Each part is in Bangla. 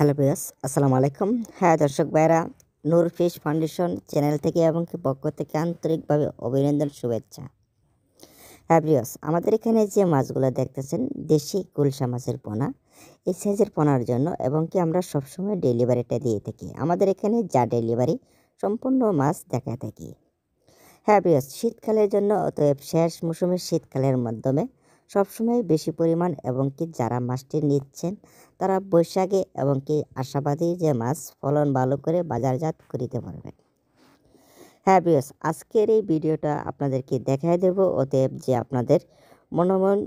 হ্যালো বিয়াস আসসালামু আলাইকুম হ্যাঁ দর্শক ভাইরা নূর ফিস ফাউন্ডেশন চ্যানেল থেকে এবং কি পক্ষ থেকে আন্তরিকভাবে অভিনন্দন শুভেচ্ছা হ্যাঁ বিয়াস আমাদের এখানে যে মাছগুলো দেখতেছেন দেশি গুলশা মাছের পোনা এই সাইজের পোনার জন্য এবং কি আমরা সবসময় ডেলিভারিটা দিয়ে থাকি আমাদের এখানে যা ডেলিভারি সম্পূর্ণ মাছ দেখা থাকি হ্যাঁ বিয়াস শীতকালের জন্য অতএব শেষ মৌসুমের শীতকালের মাধ্যমে সবসময় বেশি পরিমাণ এবং কি যারা মাছটি নিচ্ছেন তারা বৈশাখে এবং কি আশাবাদী যে মাছ ফলন ভালো করে বাজারজাত করিতে পারবেন হ্যাঁ বিয়স আজকের এই ভিডিওটা আপনাদেরকে দেখাই দেব অতএব যে আপনাদের মনোমন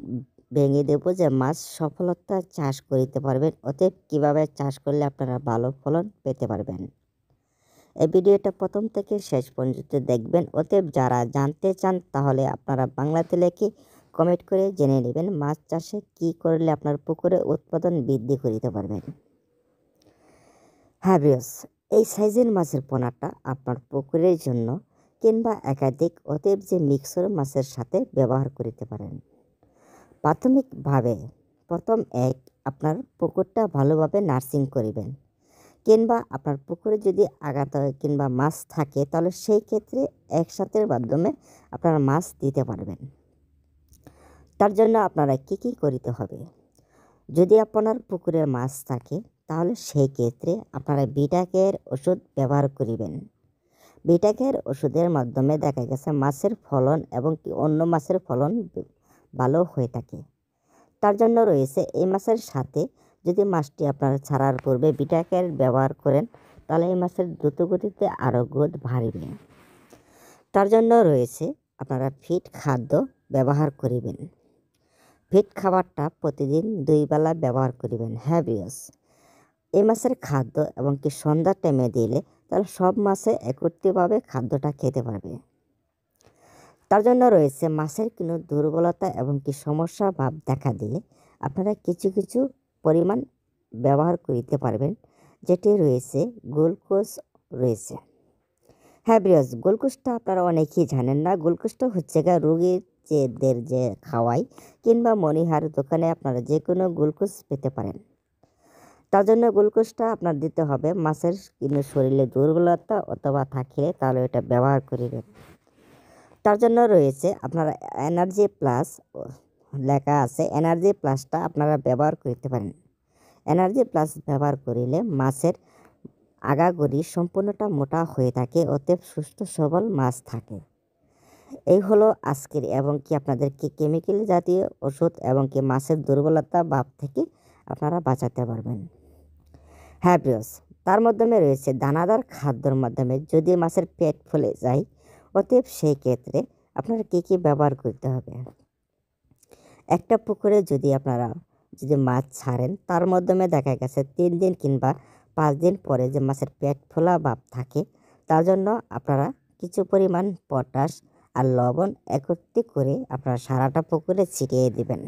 ভেঙে দেব যে মাছ সফলতা চাষ করিতে পারবেন অতএব কিভাবে চাষ করলে আপনারা ভালো ফলন পেতে পারবেন এই ভিডিওটা প্রথম থেকে শেষ পর্যন্ত দেখবেন অতএব যারা জানতে চান তাহলে আপনারা বাংলাতে লেখে কমেন্ট করে জেনে নেবেন মাছ চাষে কি করলে আপনার পুকুরে উৎপাদন বৃদ্ধি করিতে পারবেন হ্যাঁ বিয়স এই সাইজের মাছের পোনাটা আপনার পুকুরের জন্য কিংবা একাধিক অতএব যে মিক্সর মাছের সাথে ব্যবহার করিতে পারেন প্রাথমিকভাবে প্রথম এক আপনার পুকুরটা ভালোভাবে নার্সিং করিবেন কিংবা আপনার পুকুরে যদি আগাত কিংবা মাছ থাকে তাহলে সেই ক্ষেত্রে একসাথের মাধ্যমে আপনার মাছ দিতে পারবেন তার জন্য আপনারা কী কী করিতে হবে যদি আপনার পুকুরে মাছ থাকে তাহলে সেই ক্ষেত্রে আপনারা বিটাকের ওষুধ ব্যবহার করিবেন বিটাকের ওষুধের মাধ্যমে দেখা গেছে মাছের ফলন এবং কি অন্য মাছের ফলন ভালো হয়ে থাকে তার জন্য রয়েছে এই মাছের সাথে যদি মাছটি আপনারা ছাড়ার পূর্বে বিটাকের ব্যবহার করেন তাহলে এই মাছের দ্রুতগতিতে আরও গোদ ভারিবে তার জন্য রয়েছে আপনারা ফিট খাদ্য ব্যবহার করিবেন ফিট খাবারটা প্রতিদিন দুই বেলা ব্যবহার করিবেন হ্যাঁ বিয়স এই মাছের খাদ্য এবং কি সন্ধ্যা টাইমে দিলে তাহলে সব মাছে একত্রিতভাবে খাদ্যটা খেতে পারবে তার জন্য রয়েছে মাছের কোনো দুর্বলতা এবং কি সমস্যা ভাব দেখা দিলে আপনারা কিছু কিছু পরিমাণ ব্যবহার করিতে পারবেন যেটি রয়েছে গ্লুকোজ রয়েছে হ্যাঁ বিয়স গ্লুকোজটা আপনারা অনেকেই জানেন না গ্লুকোজটা হচ্ছে গা রোগীর বাচ্চাদের যে খাওয়াই কিংবা মনিহার দোকানে আপনারা যে কোনো গ্লুকোজ পেতে পারেন তার জন্য গ্লুকোজটা আপনার দিতে হবে মাছের কিন্তু শরীরে দুর্বলতা অথবা থাকলে তাহলে এটা ব্যবহার করিবেন তার জন্য রয়েছে আপনার এনার্জি প্লাস লেখা আছে এনার্জি প্লাসটা আপনারা ব্যবহার করতে পারেন এনার্জি প্লাস ব্যবহার করিলে মাছের আগাগড়ি সম্পূর্ণটা মোটা হয়ে থাকে অতএব সুস্থ সবল মাছ থাকে এই হলো আজকের এবং কি আপনাদেরকে কেমিক্যাল জাতীয় ওষুধ এবং কি মাছের দুর্বলতা ভাব থেকে আপনারা বাঁচাতে পারবেন হ্যাঁ প্রিয়স তার মাধ্যমে রয়েছে দানাদার খাদ্যর মাধ্যমে যদি মাছের পেট ফুলে যায় অতএব সেই ক্ষেত্রে আপনারা কী কী ব্যবহার করতে হবে একটা পুকুরে যদি আপনারা যদি মাছ ছাড়েন তার মাধ্যমে দেখা গেছে তিন দিন কিংবা পাঁচ দিন পরে যে মাছের পেট ফোলা ভাব থাকে তার জন্য আপনারা কিছু পরিমাণ পটাশ আর লবণ একত্রিত করে আপনারা সারাটা পুকুরে ছিটিয়ে দিবেন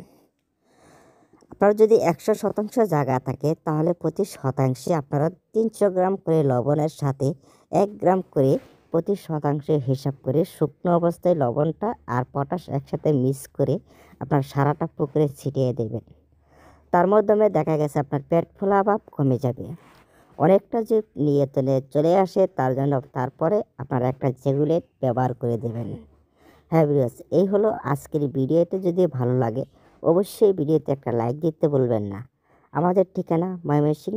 আপনার যদি একশো শতাংশ জায়গা থাকে তাহলে প্রতি শতাংশে আপনারা তিনশো গ্রাম করে লবণের সাথে এক গ্রাম করে প্রতি শতাংশে হিসাব করে শুকনো অবস্থায় লবণটা আর পটাশ একসাথে মিক্স করে আপনার সারাটা পুকুরে ছিটিয়ে দেবেন তার মাধ্যমে দেখা গেছে আপনার পেট ফোলা ভাব কমে যাবে অনেকটা যে নিয়ে চলে আসে তার জন্য তারপরে আপনারা একটা জেগুলেট ব্যবহার করে দেবেন হ্যাঁ ভিউয়ার্স এই হলো আজকের ভিডিওতে যদি ভালো লাগে অবশ্যই ভিডিওতে একটা লাইক দিতে বলবেন না আমাদের ঠিকানা ময়মনসিং